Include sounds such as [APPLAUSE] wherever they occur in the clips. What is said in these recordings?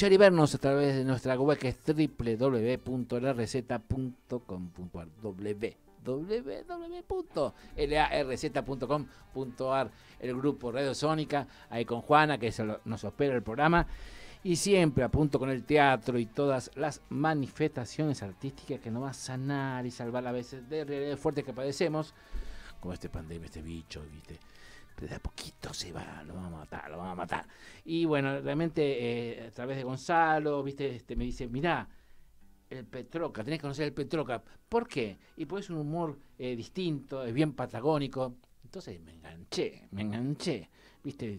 ...y vernos a través de nuestra web que es www.larreceta.com.ar www.larreceta.com.ar El grupo Radio Sónica, ahí con Juana que nos espera el programa y siempre a punto con el teatro y todas las manifestaciones artísticas que nos va a sanar y salvar a veces de realidades fuertes que padecemos, como este pandemia, este bicho, ¿viste? de a poquito se va, lo vamos a matar, lo vamos a matar. Y bueno, realmente eh, a través de Gonzalo, viste, este, me dice, mirá, el Petroca, tenés que conocer el Petroca. ¿Por qué? Y pues es un humor eh, distinto, es bien patagónico. Entonces me enganché, me enganché. Viste,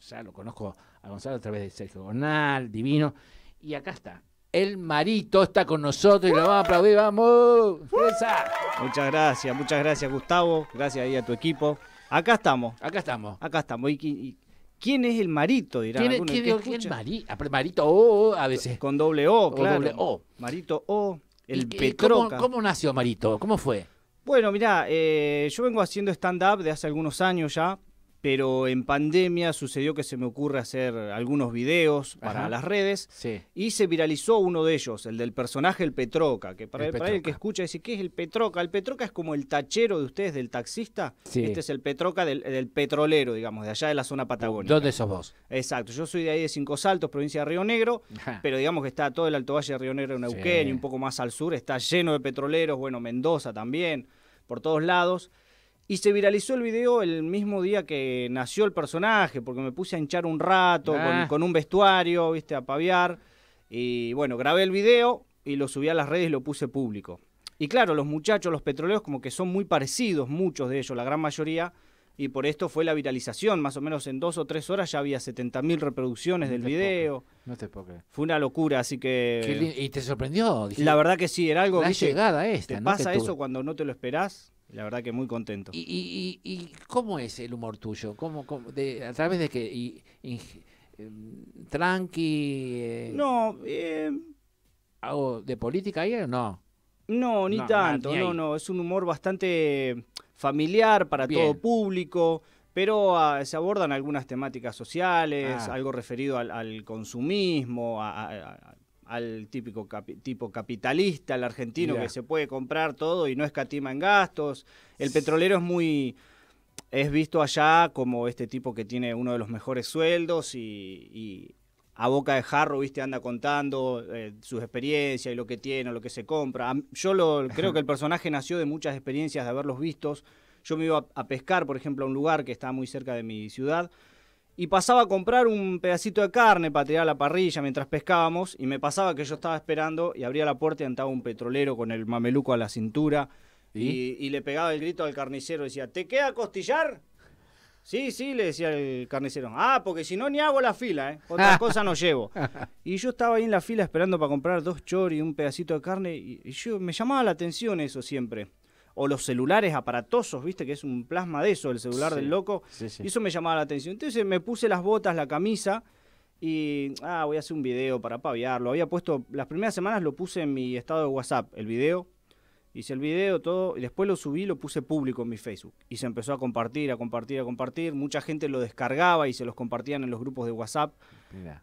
ya, lo conozco a Gonzalo a través de Sergio Gonal, Divino. Y acá está, el Marito está con nosotros y lo vamos a aplaudir, vamos. fuerza. Muchas gracias, muchas gracias Gustavo, gracias ahí a tu equipo. Acá estamos. Acá estamos. Acá estamos. quién es el Marito? ¿Quién, es ah, Marito O a veces. Con doble O, o Doble o. Marito O, el Petroca. Cómo, nació Marito? ¿Cómo fue? Bueno, mirá, eh, yo vengo haciendo stand-up de hace algunos años ya, pero en pandemia sucedió que se me ocurre hacer algunos videos para las redes y se viralizó uno de ellos, el del personaje el Petroca, que para el, que escucha dice, ¿qué es el Petroca? El Petroca es como el tachero de ustedes del taxista, este es el Petroca del, petrolero, digamos, de allá de la zona patagónica. ¿Dónde sos vos? Exacto, yo soy de ahí de Cinco Saltos, provincia de Río Negro, pero digamos que está todo el Alto Valle de Río Negro en Neuquén y un poco más al sur, está lleno de petroleros, bueno, Mendoza también, por todos lados. Y se viralizó el video el mismo día que nació el personaje, porque me puse a hinchar un rato ah. con, un vestuario, viste, a paviar. Y bueno, grabé el video y lo subí a las redes y lo puse público. Y claro, los muchachos, los petroleos, como que son muy parecidos, muchos de ellos, la gran mayoría. Y por esto fue la viralización, más o menos en dos o tres horas ya había 70.000 reproducciones del video. no te puedo Fue una locura, así que... ¿Y te sorprendió? la verdad que sí, era algo... La llegada esta, ¿Te pasa eso cuando no te lo esperás? La verdad que muy contento. ¿Y, cómo es el humor tuyo? ¿Cómo, ¿A través de qué? Em, ¿Tranqui? Eh? no. Em. ¿Ah, de política ahí o no? No, ni tanto. no, no. Es un humor bastante familiar para todo público pero ah, se abordan algunas temáticas sociales, ah. algo referido al, consumismo, a, al típico tipo capitalista, al argentino que se puede comprar todo y no escatima en gastos. El petrolero es muy es visto allá como este tipo que tiene uno de los mejores sueldos y, a boca de jarro, viste, anda contando eh, sus experiencias y lo que tiene, o lo que se compra. Yo lo, [LAUGHS] creo que el personaje nació de muchas experiencias de haberlos vistos. Yo me iba a, pescar, por ejemplo, a un lugar que está muy cerca de mi ciudad y pasaba a comprar un pedacito de carne para tirar a la parrilla mientras pescábamos y me pasaba que yo estaba esperando y abría la puerta y andaba un petrolero con el mameluco a la cintura ¿Y? le pegaba el grito al carnicero, decía, ¿te queda costillar? Sí, sí, le decía el carnicero. Ah, porque si no, ni hago la fila, ¿eh? Otra [LAUGHS] cosa no llevo. Y yo estaba ahí en la fila esperando para comprar dos y un pedacito de carne, y, y yo, me llamaba la atención eso siempre o los celulares aparatosos, viste que es un plasma de eso, el celular del loco. Y eso me llamaba la atención. Entonces me puse las botas, la camisa y, ah, voy a hacer un video para paviarlo. Había puesto, las primeras semanas lo puse en mi estado de WhatsApp, el video. Hice el video, todo, y después lo subí, lo puse público en mi Facebook. Y se empezó a compartir, a compartir, a compartir. Mucha gente lo descargaba y se los compartían en los grupos de WhatsApp.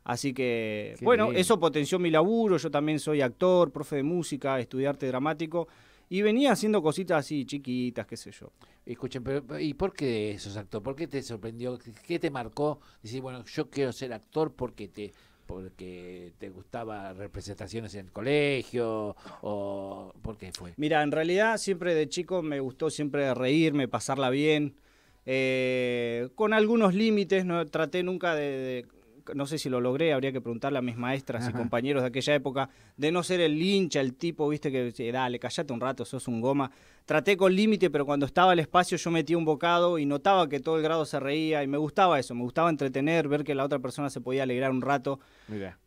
Así que, bueno, eso potenció mi laburo. Yo también soy actor, profe de música, arte dramático. Y venía haciendo cositas así chiquitas, qué sé yo. Escuchen, ¿y por qué sos actor? ¿Por qué te sorprendió? ¿Qué te marcó? Decir, bueno, yo quiero ser actor porque te porque te gustaba representaciones en el colegio o por qué fue? Mira, en realidad siempre de chico me gustó siempre reírme, pasarla bien, eh, con algunos límites, no traté nunca de, no sé si lo logré, habría que preguntarle a mis maestras y compañeros de aquella época, de no ser el hincha, el tipo, viste, que dale, callate un rato, sos un goma. Traté con límite, pero cuando estaba el espacio yo metía un bocado y notaba que todo el grado se reía y me gustaba eso, me gustaba entretener, ver que la otra persona se podía alegrar un rato.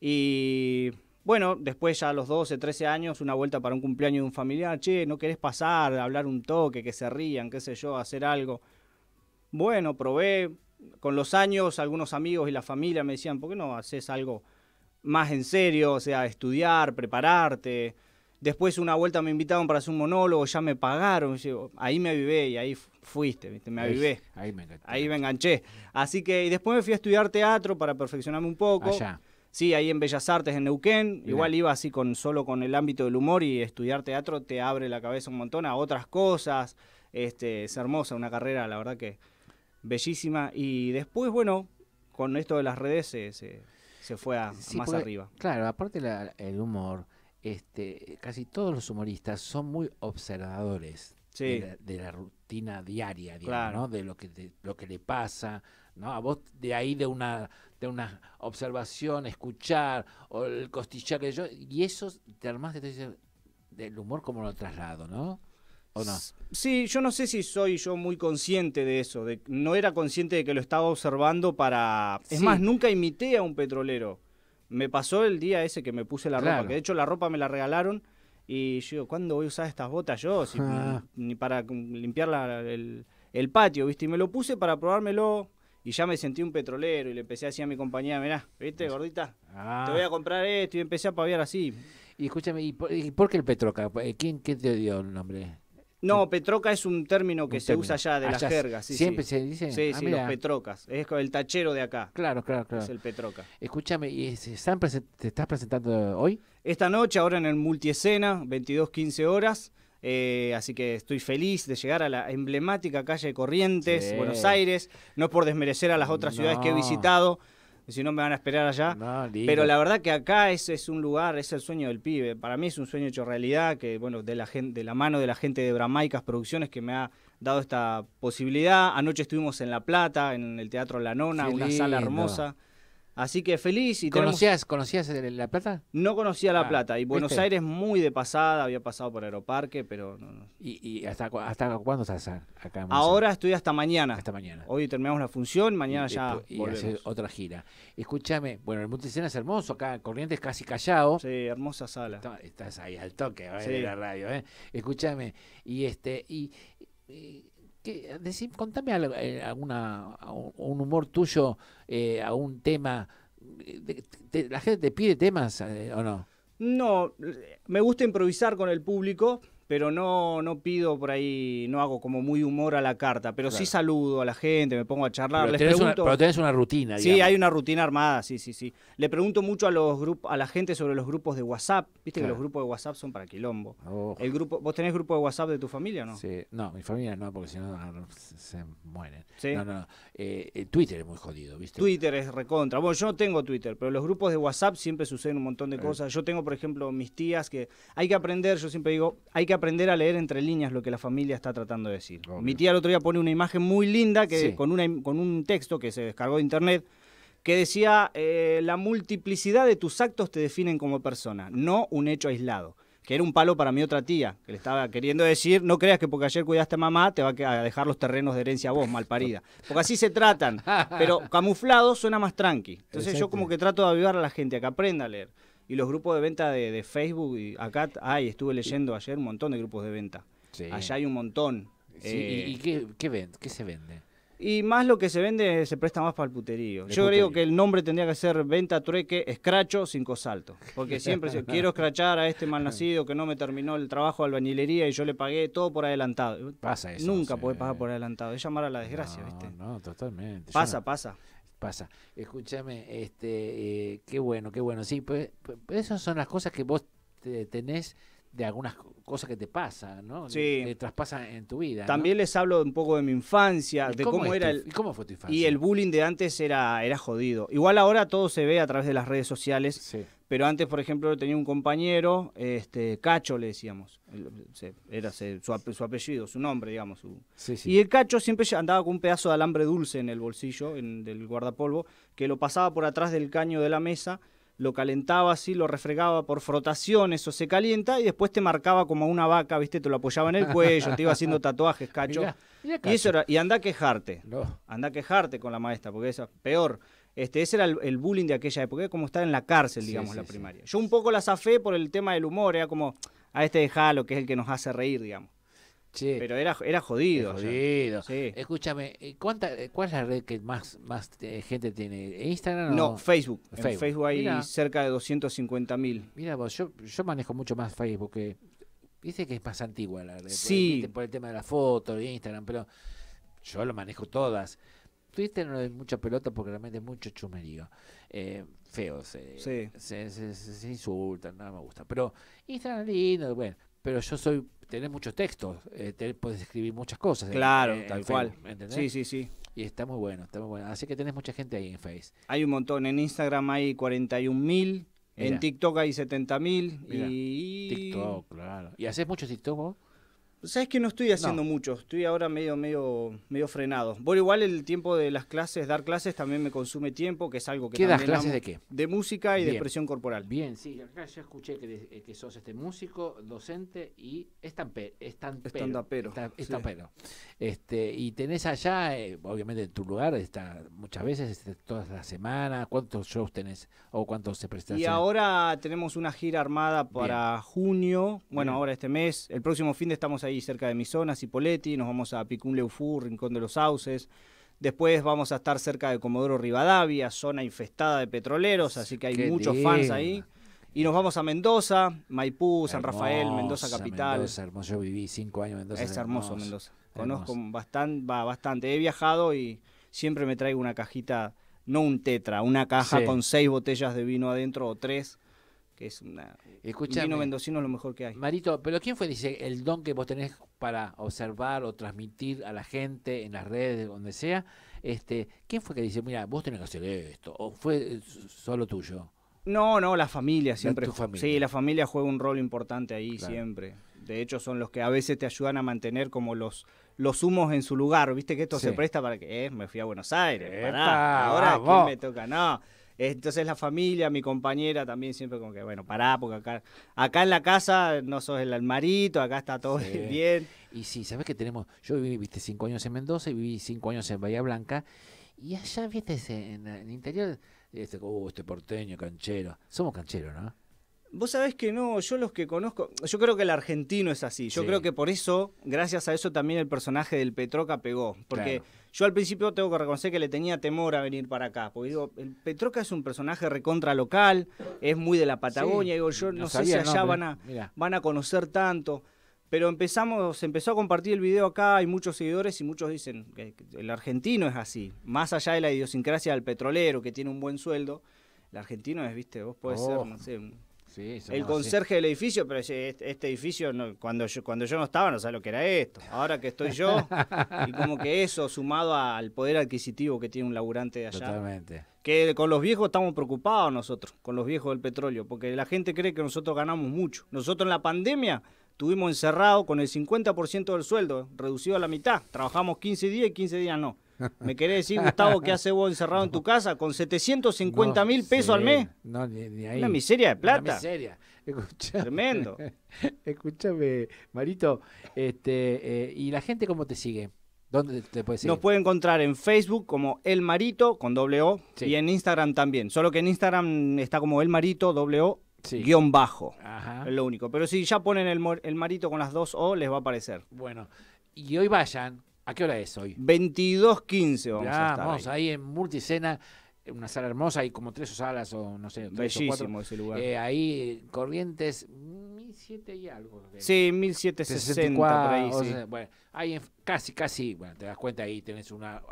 Y bueno, después ya a los 12, 13 años, una vuelta para un cumpleaños de un familiar, che, no querés pasar, hablar un toque, que se rían, qué sé yo, hacer algo. Bueno, probé, con los años algunos amigos y la familia me decían, ¿por qué no haces algo más en serio? O sea, estudiar, prepararte. Después una vuelta me invitaron para hacer un monólogo, ya me pagaron. ahí me avivé y ahí fuiste, me avivé. Ahí, me enganché. Así que después me fui a estudiar teatro para perfeccionarme un poco. Allá. Sí, ahí en Bellas Artes, en Neuquén. Igual iba así con solo con el ámbito del humor y estudiar teatro te abre la cabeza un montón a otras cosas. Este, es hermosa una carrera, la verdad que bellísima. Y después, bueno, con esto de las redes se, se, fue a, más arriba. Claro, aparte la, el humor, este, casi todos los humoristas son muy observadores de, la, rutina diaria, de lo que lo que le pasa. ¿no? A vos de ahí de una, de una observación, escuchar, o el costillar que yo, y eso te armaste, del humor como lo traslado, ¿no? Sí, yo no sé si soy yo muy consciente de eso. De, no era consciente de que lo estaba observando para. Es más, nunca imité a un petrolero. Me pasó el día ese que me puse la ropa, que de hecho la ropa me la regalaron. Y yo, ¿cuándo voy a usar estas botas yo? Ah. ni, para limpiar el, patio, ¿viste? Y me lo puse para probármelo. Y ya me sentí un petrolero y le empecé a decir a mi compañía, mirá, ¿viste, pues, gordita? Ah. Te voy a comprar esto y empecé a paviar así. Y escúchame, ¿y por, qué el Petroca? Eh, ¿Quién, ¿Quién te dio el nombre? No, Petroca es un término que se usa ya de las la jerga. siempre se dice. Sí, ah, sí, los Petrocas. Es el tachero de acá. Claro, claro, claro. Es el Petroca. Escúchame, ¿y ¿te estás presentando hoy? Esta noche, ahora en el Multiescena, 22-15 horas. Eh, así que estoy feliz de llegar a la emblemática calle Corrientes, Buenos Aires. No es por desmerecer a las otras ciudades que he visitado si no me van a esperar allá. Pero la verdad que acá es, es un lugar, es el sueño del pibe. Para mí es un sueño hecho realidad, que bueno, de la, gente, de la mano de la gente de Bramaicas Producciones que me ha dado esta posibilidad. Anoche estuvimos en La Plata, en el Teatro La Nona, una sala hermosa. Así que feliz. Y ¿Conocías, ¿Conocías La Plata? No conocía La ah, Plata. Y Buenos Aires muy de pasada, había pasado por Aeroparque, pero... No, ¿Y, hasta, hasta cuándo estás acá? Ahora estoy hasta mañana. Hasta mañana. Hoy terminamos la función, mañana ya Y otra gira. Escúchame, bueno, el Multicena es hermoso, acá Corrientes casi callado. Sí, hermosa sala. estás ahí al toque, a ¿eh? ver la radio, ¿eh? Escúchame, y este... y ¿Qué contame eh, un humor tuyo, eh, a un tema. Eh, ¿La gente te pide temas o no? No, me gusta improvisar con el público pero no, no pido por ahí, no hago como muy humor a la carta, pero sí saludo a la gente, me pongo a charlar. Pero, les pregunto, una, pero tenés una rutina. Digamos. Sí, hay una rutina armada, sí, sí, sí. Le pregunto mucho a los a la gente sobre los grupos de WhatsApp. Viste que los grupos de WhatsApp son para quilombo. El grupo, ¿Vos tenés grupo de WhatsApp de tu familia o no? Sí, no, mi familia no, porque si no, ah, se mueren. No, no, eh, eh, Twitter es muy jodido, ¿viste? Twitter es recontra. Bueno, yo no tengo Twitter, pero los grupos de WhatsApp siempre suceden un montón de eh. cosas. Yo tengo, por ejemplo, mis tías que hay que aprender, yo siempre digo, hay que aprender aprender a leer entre líneas lo que la familia está tratando de decir. Mi tía el otro día pone una imagen muy linda que, con, una, con un texto que se descargó de internet que decía, eh, la multiplicidad de tus actos te definen como persona, no un hecho aislado. Que era un palo para mi otra tía, que le estaba queriendo decir, no creas que porque ayer cuidaste a mamá te va a dejar los terrenos de herencia a vos, parida Porque así se tratan, [LAUGHS] pero camuflado suena más tranqui. Entonces yo como que trato de avivar a la gente a que aprenda a leer y los grupos de venta de, Facebook, y acá ay estuve leyendo ayer un montón de grupos de venta. Allá hay un montón. ¿Y, eh, qué, se vende? Y más lo que se vende se presta más para el puterío. Yo creo que el nombre tendría que ser venta, trueque, escracho, cinco saltos. Porque siempre se, quiero [LAUGHS] escrachar a este malnacido que no me terminó el trabajo de albañilería y yo le pagué todo por adelantado. Pasa eso. Nunca puede pagar por adelantado. Es llamar a la desgracia, no, ¿viste? No, totalmente. Pasa, pasa pasa. Escúchame, este, eh, qué bueno, qué bueno. Sí, pues, pues, esas son las cosas que vos tenés de algunas cosas que te pasan, ¿no? Sí. traspasan en tu vida. También les hablo un poco de mi infancia, de cómo, era el... ¿y cómo fue tu infancia? Y el bullying de antes era, jodido. Igual ahora todo se ve a través de las redes sociales. Pero antes, por ejemplo, tenía un compañero, este, Cacho le decíamos, era su, apellido, su nombre, digamos. Y el Cacho siempre andaba con un pedazo de alambre dulce en el bolsillo en, del guardapolvo, que lo pasaba por atrás del caño de la mesa lo calentaba así, lo refregaba por frotación, eso se calienta y después te marcaba como una vaca, ¿viste? Te lo apoyaba en el cuello, te iba haciendo [LAUGHS] tatuajes, cacho. Y eso y anda a quejarte. Anda a quejarte con la maestra, porque eso es peor. Este, ese era el, bullying de aquella época, como estar en la cárcel, digamos, la primaria. Yo un poco la zafé por el tema del humor, era como a ah, este jalo que es el que nos hace reír, digamos. Pero era, era jodido. Escúchame, ¿cuánta, ¿cuál es la red que más, más eh, gente tiene? ¿Instagram no, Facebook. Facebook. En Facebook hay cerca de 250 mil. Mira vos, yo, yo manejo mucho más Facebook que... Dice que es más antigua la red. Pues, por, el tema de la foto, Instagram, pero yo lo manejo todas. Twitter no es mucha pelota porque realmente es mucho chumerío. Eh, feo, se, se, insultan, nada me gusta. Pero Instagram lindo, bueno. Pero yo soy tenés muchos textos, eh, puedes escribir muchas cosas. Eh, claro, eh, tal cual. ¿entendés? Sí, sí, sí. Y está muy bueno, está muy bueno. Así que tenés mucha gente ahí en Face. Hay un montón. En Instagram hay 41 mil. En TikTok hay 70 mil. Y... TikTok, claro. ¿Y haces mucho TikTok Sabes que no estoy haciendo mucho, estoy ahora medio, medio, medio frenado. Bueno, igual el tiempo de las clases, dar clases también me consume tiempo, que es algo que... ¿Qué das clases de qué? De música y de expresión corporal. Bien, sí, acá ya escuché que, eh, que sos este músico, docente y estampero. pero Estando Sí. Este, y tenés allá, eh, obviamente en tu lugar, está muchas veces, este, todas las semanas, ¿cuántos shows tenés o cuántos se prestan? Y ahora tenemos una gira armada para junio, bueno, ahora este mes, el próximo fin de estamos ahí cerca de mi zona, Cipoletti, nos vamos a Picún Leufú, Rincón de los Sauces. Después vamos a estar cerca de Comodoro Rivadavia, zona infestada de petroleros, así que hay muchos fans ahí. Y nos vamos a Mendoza, Maipú, San Rafael, Mendoza capital. Es hermoso, yo viví cinco años en Mendoza. Es hermoso, Mendoza. Conozco Bastante, va, bastante. He viajado y siempre me traigo una cajita, no un tetra, una caja con seis botellas de vino adentro o tres es una, un vino mendocino lo mejor que hay. Marito, pero ¿quién fue, dice, el don que vos tenés para observar o transmitir a la gente en las redes, donde sea? este ¿Quién fue que dice, mira, vos tenés que hacer esto? ¿O fue eh, solo tuyo? No, no, la familia siempre. Sí, la familia juega un rol importante ahí siempre. De hecho, son los que a veces te ayudan a mantener como los, los humos en su lugar. Viste que esto se presta para que, eh, me fui a Buenos Aires, ahora ¿quién me toca, no. Entonces la familia, mi compañera también siempre como que, bueno, pará, porque acá, acá en la casa no sos el almarito, acá está todo [LAUGHS] bien. Y sí, sabes que tenemos, yo viví, viste, cinco años en Mendoza y viví cinco años en Bahía Blanca. Y allá, viste, en, el interior, este, uh, este porteño, canchero. Somos cancheros, ¿no? Vos sabés que no, yo los que conozco, yo creo que el argentino es así, yo creo que por eso, gracias a eso también el personaje del Petroca pegó, porque yo al principio tengo que reconocer que le tenía temor a venir para acá, porque digo, el Petroca es un personaje recontra local, es muy de la Patagonia, digo, yo no, sé si allá van, a, van a conocer tanto, pero empezamos, se empezó a compartir el video acá, hay muchos seguidores y muchos dicen que el argentino es así, más allá de la idiosincrasia del petrolero que tiene un buen sueldo, el argentino es, viste, vos podés ser, oh. no sé el conserje del edificio, pero este, este edificio, cuando, yo, cuando yo no estaba, no sabía lo que era esto. Ahora que estoy yo, [LAUGHS] y como que eso, sumado al poder adquisitivo que tiene un laburante de allá. Totalmente. Que con los viejos estamos preocupados nosotros, con los viejos del petróleo, porque la gente cree que nosotros ganamos mucho. Nosotros en la pandemia estuvimos encerrados con el 50% del sueldo, reducido a la mitad. Trabajamos 15 días y 15 días no. ¿Me querés decir, Gustavo, qué hace vos encerrado en tu casa con 750 mil pesos al mes? No, ni, ahí. Una miseria de plata. Una miseria. Tremendo. [LAUGHS] Escúchame, Marito, este, eh, ¿y la gente cómo te sigue? ¿Dónde te puede seguir? Nos puede encontrar en Facebook como El Marito con doble O y en Instagram también. Solo que en Instagram está como El Marito doble O guión bajo. Ajá. Es lo único. Pero si ya ponen el, el, marito con las dos O, les va a aparecer. Bueno, y hoy vayan ¿A qué hora es hoy? 22.15 vamos a estar vamos ahí. en Multicena, una sala hermosa, hay como tres salas o no sé. Bellísimo o cuatro. ese lugar. Eh, ahí Corrientes, ¿1.700 y algo. sí, 1760 por ahí, o bueno, ahí casi, casi, bueno, te das cuenta ahí, tenés una,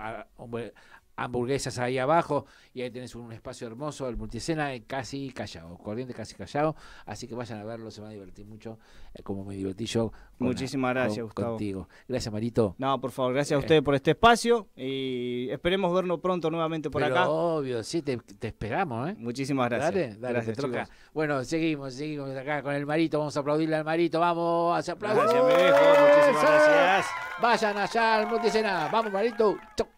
hamburguesas ahí abajo y ahí tenés un espacio hermoso, el multicena eh, casi callado, corriente casi callado, así que vayan a verlo, se va a divertir mucho, eh, como me divertí yo. Muchísimas gracias, Gustavo. Contigo. Gracias, Marito. No, por favor, gracias a eh. ustedes por este espacio y esperemos vernos pronto nuevamente por acá. Obvio, sí, te, esperamos, ¿eh? Muchísimas gracias. Dale, dale, gracias, Bueno, seguimos, seguimos acá con el Marito, vamos a aplaudirle al Marito, vamos, hacia aplausos. Gracias, muchísimas gracias. Vayan allá al multicena, vamos, Marito. Chau.